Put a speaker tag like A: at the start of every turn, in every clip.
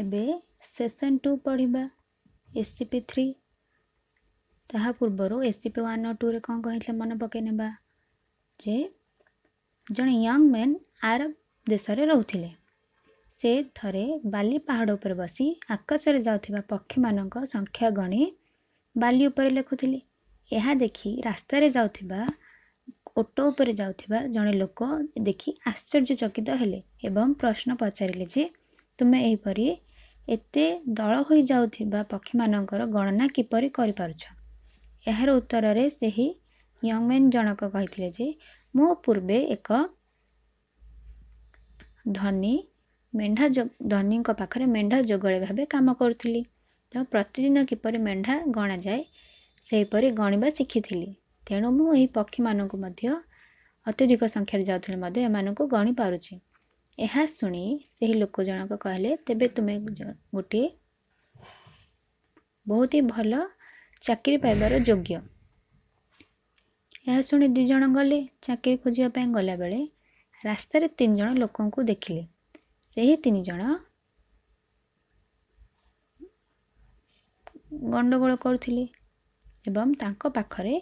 A: ଏବେ session two ପଢ଼ିବା S C P three ତାହା ପୂର୍ବରୁ ଏସ୍ ସି ପି ୱାନ୍ ଆଉ ଟୁରେ କ'ଣ କହିଥିଲେ ମନେ ପକାଇ ନେବା ଯେ ଜଣେ ୟଙ୍ଗ ମ୍ୟାନ୍ ଆରବ ଦେଶରେ ରହୁଥିଲେ ସେ ଥରେ ବାଲି ପାହାଡ଼ ଉପରେ ବସି ଆକାଶରେ ଯାଉଥିବା ପକ୍ଷୀମାନଙ୍କ ସଂଖ୍ୟା ଗଣି ବାଲି ଉପରେ ଲେଖୁଥିଲେ ଏହା ଦେଖି ରାସ୍ତାରେ ଯାଉଥିବା ଓଟୋ ଉପରେ ଯାଉଥିବା ଜଣେ ଲୋକ ଦେଖି ଆଶ୍ଚର୍ଯ୍ୟଚକିତ ହେଲେ ଏବଂ ପ୍ରଶ୍ନ ପଚାରିଲେ ଯେ ତୁମେ ଏହିପରି ଏତେ ଦଳ ହୋଇଯାଉଥିବା ପକ୍ଷୀମାନଙ୍କର ଗଣନା କିପରି କରିପାରୁଛ ଏହାର ଉତ୍ତରରେ ସେହି ୟଙ୍ଗମେନ୍ ଜଣକ କହିଥିଲେ ଯେ ମୁଁ ପୂର୍ବେ ଏକ ଧନୀ ମେଣ୍ଢା ଧନୀଙ୍କ ପାଖରେ ମେଣ୍ଢା ଯୋଗାଳି ଭାବେ କାମ କରୁଥିଲି ତ ପ୍ରତିଦିନ କିପରି ମେଣ୍ଢା ଗଣାଯାଏ ସେହିପରି ଗଣିବା ଶିଖିଥିଲି ତେଣୁ ମୁଁ ଏହି ପକ୍ଷୀମାନଙ୍କୁ ମଧ୍ୟ ଅତ୍ୟଧିକ ସଂଖ୍ୟାରେ ଯାଉଥିଲେ ମଧ୍ୟ ଏମାନଙ୍କୁ ଗଣିପାରୁଛି ଏହା ଶୁଣି ସେହି ଲୋକ ଜଣକ କହିଲେ ତେବେ ତୁମେ ଗୋଟିଏ ବହୁତ ହି ଭଲ ଚାକିରି ପାଇବାର ଯୋଗ୍ୟ ଏହା ଶୁଣି ଦୁଇ ଜଣ ଗଲେ ଚାକିରି ଖୋଜିବା ପାଇଁ ଗଲାବେଳେ ରାସ୍ତାରେ ତିନି ଜଣ ଲୋକଙ୍କୁ ଦେଖିଲେ ସେହି ତିନି ଜଣ ଗଣ୍ଡଗୋଳ କରୁଥିଲେ ଏବଂ ତାଙ୍କ ପାଖରେ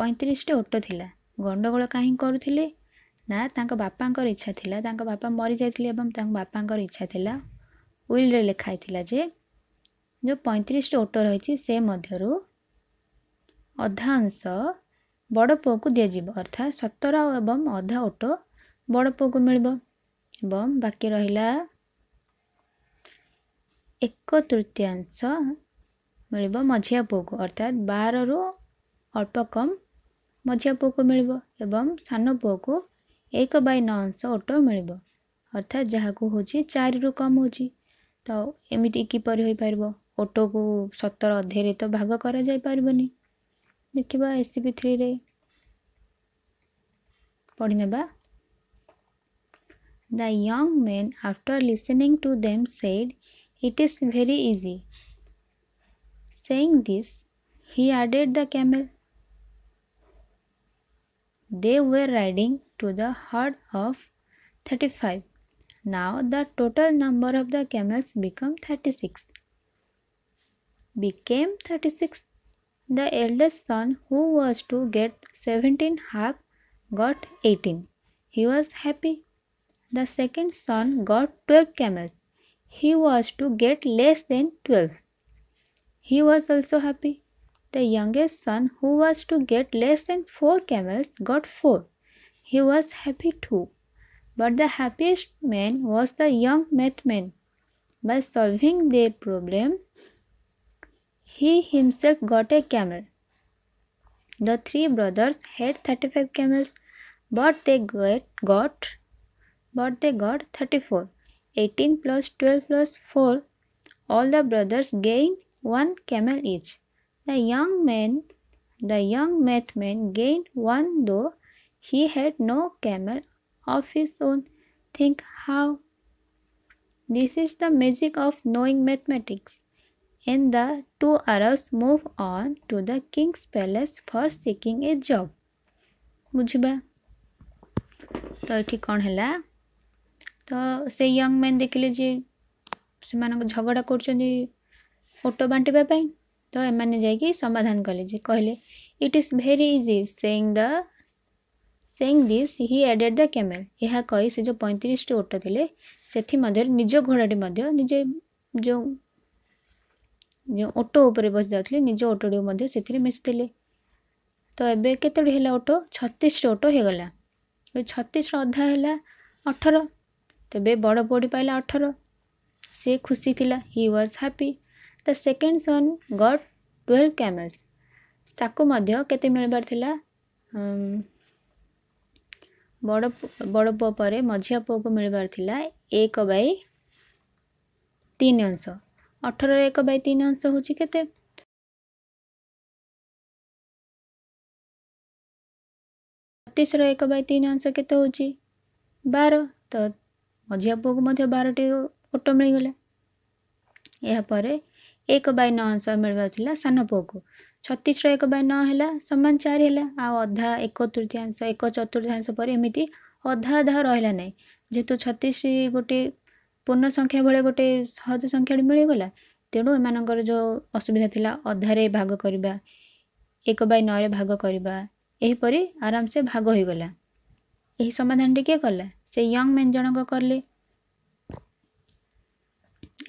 A: ପଇଁତିରିଶଟି ଓଟ ଥିଲା ଗଣ୍ଡଗୋଳ କାହିଁ କରୁଥିଲେ ନା ତାଙ୍କ ବାପାଙ୍କର ଇଚ୍ଛା ଥିଲା ତାଙ୍କ ବାପା ମରିଯାଇଥିଲେ ଏବଂ ତାଙ୍କ ବାପାଙ୍କର ଇଚ୍ଛା ଥିଲା ୱିଲ୍ରେ ଲେଖା ହେଇଥିଲା ଯେ ଯେଉଁ ପଇଁତିରିଶଟି ଓଟ ରହିଛି ସେ ମଧ୍ୟରୁ ଅଧାଂଶ ବଡ଼ ପୁଅକୁ ଦିଆଯିବ ଅର୍ଥାତ୍ ସତର ଏବଂ ଅଧା ଓଟ ବଡ଼ ପୁଅକୁ ମିଳିବ ଏବଂ ବାକି ରହିଲା ଏକ ତୃତୀୟାଂଶ ମିଳିବ ମଝିଆ ପୁଅକୁ ଅର୍ଥାତ୍ ବାରରୁ ଅଳ୍ପ କମ୍ ମଝିଆ ପୁଅକୁ ମିଳିବ ଏବଂ ସାନ ପୁଅକୁ ଏକ ବାଇ ନଅ ଅଂଶ ଓଟ ମିଳିବ ଅର୍ଥାତ୍ ଯାହାକୁ ହେଉଛି ଚାରିରୁ କମ୍ ହେଉଛି ତ ଏମିତି କିପରି ହୋଇପାରିବ ଓଟକୁ ସତର ଅଧେରେ ତ ଭାଗ କରାଯାଇ ପାରିବନି ଦେଖିବା ଏସ୍ ସି ବି ଥ୍ରୀରେ ପଢ଼ିନେବା the young men after listening to them said it is very easy saying this, he added the camel. They were riding to the herd of 35. Now the total number of the camels become 36. Became 36. The eldest son who was to get 17 half got 18. He was happy. The second son got 12 camels. He was to get less than 12. He was also happy. The youngest son who was to get less than 4 camels got 4. He was happy too. But the happiest man was the young mathman. By solving their problem, he himself got a camel. The three brothers had 35 camels, but they got but they got 34. 18 plus 12 plus 4. All the brothers gained one camel each. The young man, the young mathman gained one though He had no camel of his own. Think how. This is the magic of knowing mathematics. And the two arrows move on to the king's palace for seeking a job. ବୁଝିବା ତ ଏଠି କ'ଣ ହେଲା ତ ସେ young man ଦେଖିଲେ ଯେ ସେମାନଙ୍କ ଝଗଡ଼ା କରୁଛନ୍ତି ଓଟ ବାଣ୍ଟିବା ପାଇଁ ତ ଏମାନେ ଯାଇକି ସମାଧାନ କଲେ ଯେ କହିଲେ it is very easy saying the saying this he added the camel ଏହା କହି ସେ ଯେଉଁ ପଇଁତିରିଶଟି ଓଟ ଥିଲେ ସେଥିମଧ୍ୟରୁ ନିଜ ଘୋଡ଼ାଟି ମଧ୍ୟ ନିଜେ ଯେଉଁ ଯେଉଁ ଓଟ ଉପରେ ବସି ଯାଉଥିଲେ ନିଜ ଓଟଟିକୁ ମଧ୍ୟ ସେଥିରେ ମିଶିଥିଲେ ତ ଏବେ କେତୋଟି ହେଲା ଓଟ ଛତିଶଟି ଓଟ ହେଇଗଲା ଛତିଶର ଅଧା ହେଲା ଅଠର ତେବେ ବଡ଼ ପୁଅଟି ପାଇଲା ଅଠର ସେ ଖୁସି ଥିଲା he was happy the second son got twelve camels ତାକୁ ମଧ୍ୟ କେତେ ମିଳିବାର ଥିଲା ବଡ଼ ବଡ଼ ପୁଅ ପରେ ମଝିଆ ପୁଅକୁ ମିଳିବାର ଥିଲା ଏକ ବାଇ ତିନି ଅଂଶ ଅଠରରେ ଏକ ବାଇ ତିନି ଅଂଶ ହେଉଛି କେତେ ବତିଶର ଏକ ବାଇ ତିନି ଅଂଶ କେତେ ହେଉଛି ବାର ତ ମଝିଆ ପୁଅକୁ ମଧ୍ୟ ବାରଟି ଓଟ ମିଳିଗଲା ଏହାପରେ ଏକ ବାଇ ନଅ ଅଂଶ ମିଳିବାର ଥିଲା ସାନ ପୁଅକୁ ଛତିଶର ଏକ ବାଇ ନଅ ହେଲା ସମାନ ଚାରି ହେଲା ଆଉ ଅଧା ଏକ ତୃତୀୟାଂଶ ଏକ ଚତୁର୍ଥାଂଶ ପରେ ଏମିତି ଅଧା ଅଧା ରହିଲା ନାହିଁ ଯେହେତୁ ଛତିଶ ଗୋଟିଏ ପୂର୍ଣ୍ଣ ସଂଖ୍ୟା ଭଳି ଗୋଟିଏ ସହଜ ସଂଖ୍ୟାଟି ମିଳିଗଲା ତେଣୁ ଏମାନଙ୍କର ଯେଉଁ ଅସୁବିଧା ଥିଲା ଅଧାରେ ଭାଗ କରିବା ଏକ ବାଇ ନଅରେ ଭାଗ କରିବା ଏହିପରି ଆରାମସେ ଭାଗ ହୋଇଗଲା ଏହି ସମାଧାନଟି କିଏ କଲା ସେ ୟଙ୍ଗ ମ୍ୟାନ୍ ଜଣଙ୍କ କଲେ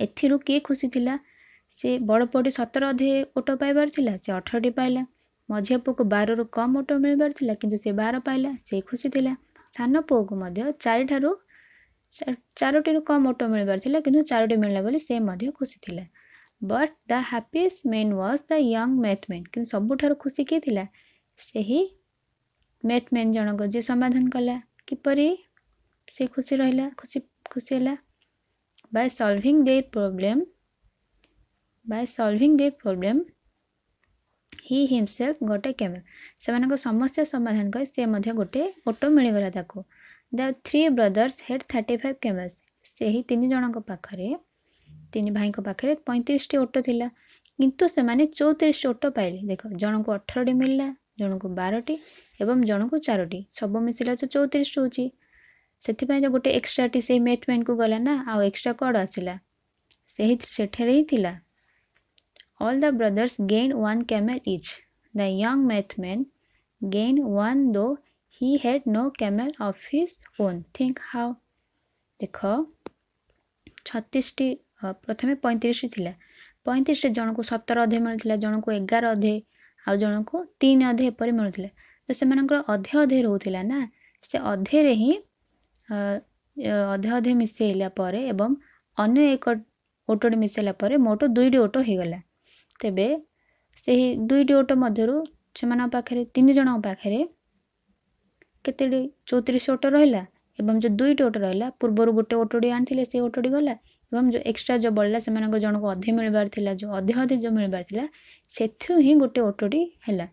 A: ଏଥିରୁ କିଏ ଖୁସି ଥିଲା से बड पोटे सतर अधे अटो पावारेला अठरटी पाइला को पो बारु कम अटो मिबारेला कि से बार पाइला सि खुसी थाहा पुको चारोटी चारोटीहरू कम अटो मिबारेला कन् से मिलाबो खुशी खुसी but the happiest man was the young mathematician कुरुठु खुसी के थाहा सही म्याथमेन्जको जे समपरि सि खुसी खुशी खुसी by solving the problem by बा solving problem he himself gut camera समस्या समाधान से गोटे ऑटो गटे ताको the three brothers had thirty five क्यमेराजको पाखेर भाइको पाखेर पैँतिस अटो थाहा कति चौतिस अटो पाले देख जनको अठरटी मिल जो बारटी एवम् जनको चारोटी सब मिसला चौतिस हुन्छप गए एक्सट्राटी मेटमेन्टको गलना आउँ एक्सट्रा कड आसला All the brothers gained one camel each. The young mathman gained one though he had no camel of his own. Think how. ଦେଖ ଛତିଶଟି ପ୍ରଥମେ ପଇଁତିରିଶଟି ଥିଲା ପଇଁତିରିଶଟି ଜଣକୁ ସତର ଅଧେ ମିଳୁଥିଲା ଜଣକୁ ଏଗାର ଅଧେ ଆଉ ଜଣକୁ ତିନି ଅଧେ ଏପରି ମିଳୁଥିଲା ତ ସେମାନଙ୍କର ଅଧେ ଅଧେ ରହୁଥିଲା ନା ସେ ଅଧେରେ ହିଁ ଅଧେ ଅଧେ ମିଶାଇଲା ପରେ ଏବଂ ଅନ୍ୟ ଏକ ଓଟଟି ମିଶାଇଲା ପରେ ମୋଟ ଦୁଇଟି ଓଟ ହେଇଗଲା ତେବେ ସେହି ଦୁଇଟି ଓଟ ମଧ୍ୟରୁ ସେମାନଙ୍କ ପାଖରେ ତିନି ଜଣଙ୍କ ପାଖରେ କେତେଟି ଚଉତିରିଶ ଓଟ ରହିଲା ଏବଂ ଯେଉଁ ଦୁଇଟି ଓଟ ରହିଲା ପୂର୍ବରୁ ଗୋଟେ ଓଟଟି ଆଣିଥିଲେ ସେ ଓଟଟି ଗଲା ଏବଂ ଯେଉଁ ଏକ୍ସଟ୍ରା ଯେଉଁ ବଳିଲା ସେମାନଙ୍କ ଜଣକୁ ଅଧିକ ମିଳିବାର ଥିଲା ଯେଉଁ ଅଧିକ ଅଧିକ ଯେଉଁ ମିଳିବାର ଥିଲା ସେଥିରୁ ହିଁ ଗୋଟେ ଓଟଟି ହେଲା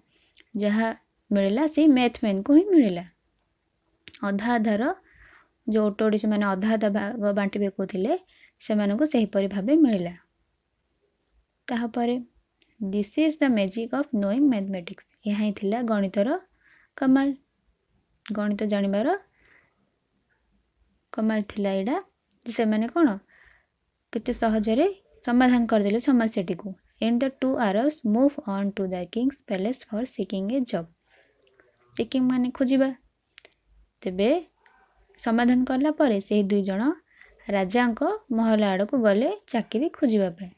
A: ଯାହା ମିଳିଲା ସେଇ ମ୍ୟାଥମ୍ୟାନ୍କୁ ହିଁ ମିଳିଲା ଅଧା ଅଧାର ଯେଉଁ ଓଟଟି ସେମାନେ ଅଧା ଅଧା ଭାଗ ବାଣ୍ଟି ବିକୁଥିଲେ ସେମାନଙ୍କୁ ସେହିପରି ଭାବେ ମିଳିଲା ତାହାପରେ this is the magic of knowing mathematics ଏହା ହିଁ ଥିଲା ଗଣିତର କମାଲ ଗଣିତ ଜାଣିବାର କମାଲ ଥିଲା ଏଇଟା ଯେ ସେମାନେ କ'ଣ କେତେ ସହଜରେ ସମାଧାନ କରିଦେଲେ ସମସ୍ୟାଟିକୁ and the two heirs move on to the king's palace for seeking a job seeking ମାନେ ଖୋଜିବା ତେବେ ସମାଧାନ କଲା ପରେ ସେହି ଦୁଇ ଜଣ ରାଜାଙ୍କ ମହଲ ଆଡ଼କୁ ଗଲେ ଚାକିରି ଖୋଜିବା ପାଇଁ